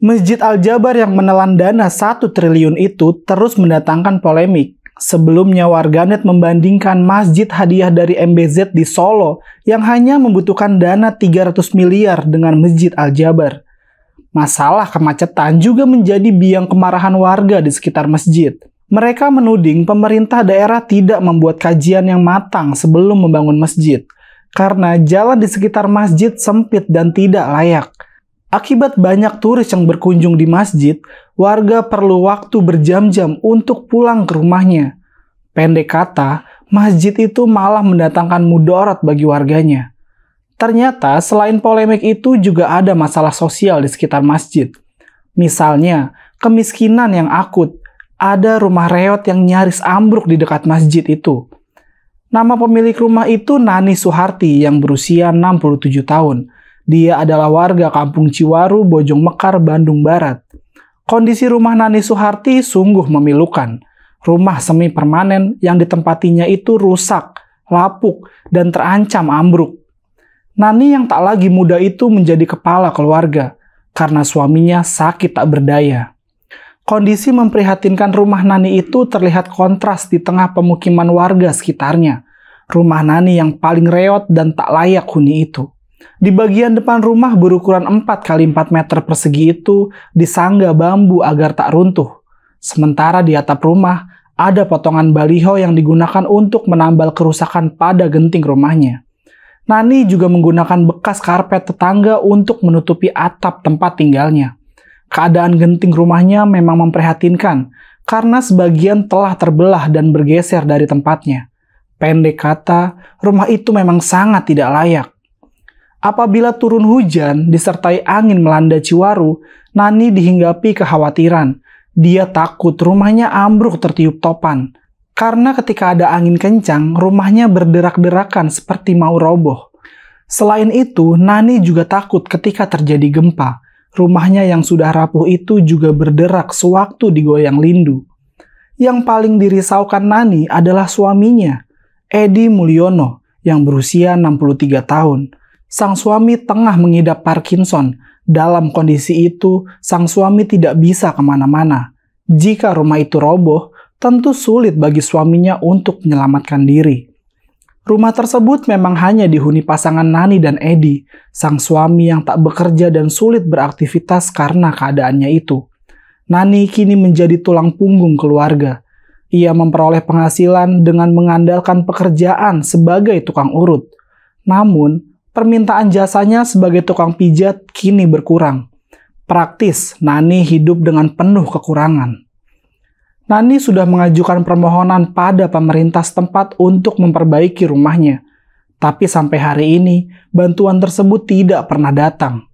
Masjid Al-Jabar yang menelan dana 1 triliun itu terus mendatangkan polemik. Sebelumnya warganet membandingkan masjid hadiah dari MBZ di Solo yang hanya membutuhkan dana 300 miliar dengan Masjid Al-Jabar. Masalah kemacetan juga menjadi biang kemarahan warga di sekitar masjid. Mereka menuding pemerintah daerah tidak membuat kajian yang matang sebelum membangun masjid, karena jalan di sekitar masjid sempit dan tidak layak. Akibat banyak turis yang berkunjung di masjid, warga perlu waktu berjam-jam untuk pulang ke rumahnya. Pendek kata, masjid itu malah mendatangkan mudarat bagi warganya. Ternyata, selain polemik itu juga ada masalah sosial di sekitar masjid. Misalnya, kemiskinan yang akut. Ada rumah reot yang nyaris ambruk di dekat masjid itu. Nama pemilik rumah itu Nani Suharti yang berusia 67 tahun. Dia adalah warga kampung Ciwaru, Bojong Mekar, Bandung Barat. Kondisi rumah Nani Suharti sungguh memilukan. Rumah semi permanen yang ditempatinya itu rusak, lapuk, dan terancam ambruk. Nani yang tak lagi muda itu menjadi kepala keluarga karena suaminya sakit tak berdaya. Kondisi memprihatinkan rumah Nani itu terlihat kontras di tengah pemukiman warga sekitarnya. Rumah Nani yang paling reot dan tak layak huni itu. Di bagian depan rumah berukuran 4 kali 4 meter persegi itu disangga bambu agar tak runtuh. Sementara di atap rumah, ada potongan baliho yang digunakan untuk menambal kerusakan pada genting rumahnya. Nani juga menggunakan bekas karpet tetangga untuk menutupi atap tempat tinggalnya. Keadaan genting rumahnya memang memprihatinkan, karena sebagian telah terbelah dan bergeser dari tempatnya. Pendek kata, rumah itu memang sangat tidak layak. Apabila turun hujan disertai angin melanda Ciwaru, Nani dihinggapi kekhawatiran. Dia takut rumahnya ambruk tertiup topan. Karena ketika ada angin kencang, rumahnya berderak-derakan seperti mau roboh. Selain itu, Nani juga takut ketika terjadi gempa. Rumahnya yang sudah rapuh itu juga berderak sewaktu digoyang lindu. Yang paling dirisaukan Nani adalah suaminya, Edi Mulyono, yang berusia 63 tahun. Sang suami tengah mengidap Parkinson. Dalam kondisi itu, sang suami tidak bisa kemana-mana. Jika rumah itu roboh, tentu sulit bagi suaminya untuk menyelamatkan diri. Rumah tersebut memang hanya dihuni pasangan Nani dan Edi, sang suami yang tak bekerja dan sulit beraktivitas karena keadaannya itu. Nani kini menjadi tulang punggung keluarga. Ia memperoleh penghasilan dengan mengandalkan pekerjaan sebagai tukang urut. Namun, Permintaan jasanya sebagai tukang pijat kini berkurang. Praktis, Nani hidup dengan penuh kekurangan. Nani sudah mengajukan permohonan pada pemerintah setempat untuk memperbaiki rumahnya. Tapi sampai hari ini, bantuan tersebut tidak pernah datang.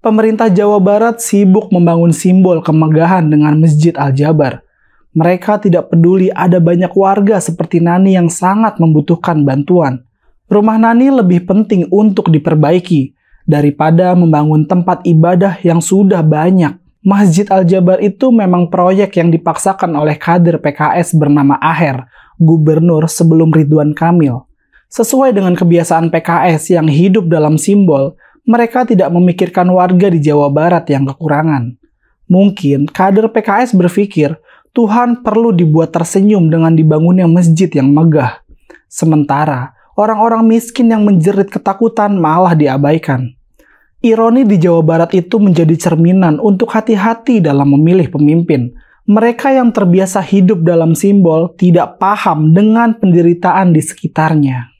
Pemerintah Jawa Barat sibuk membangun simbol kemegahan dengan Masjid Al-Jabar. Mereka tidak peduli ada banyak warga seperti Nani yang sangat membutuhkan bantuan rumah Nani lebih penting untuk diperbaiki daripada membangun tempat ibadah yang sudah banyak. Masjid Al-Jabar itu memang proyek yang dipaksakan oleh kader PKS bernama Aher, gubernur sebelum Ridwan Kamil. Sesuai dengan kebiasaan PKS yang hidup dalam simbol, mereka tidak memikirkan warga di Jawa Barat yang kekurangan. Mungkin kader PKS berpikir Tuhan perlu dibuat tersenyum dengan dibangunnya masjid yang megah. Sementara orang-orang miskin yang menjerit ketakutan malah diabaikan. Ironi di Jawa Barat itu menjadi cerminan untuk hati-hati dalam memilih pemimpin. Mereka yang terbiasa hidup dalam simbol tidak paham dengan penderitaan di sekitarnya.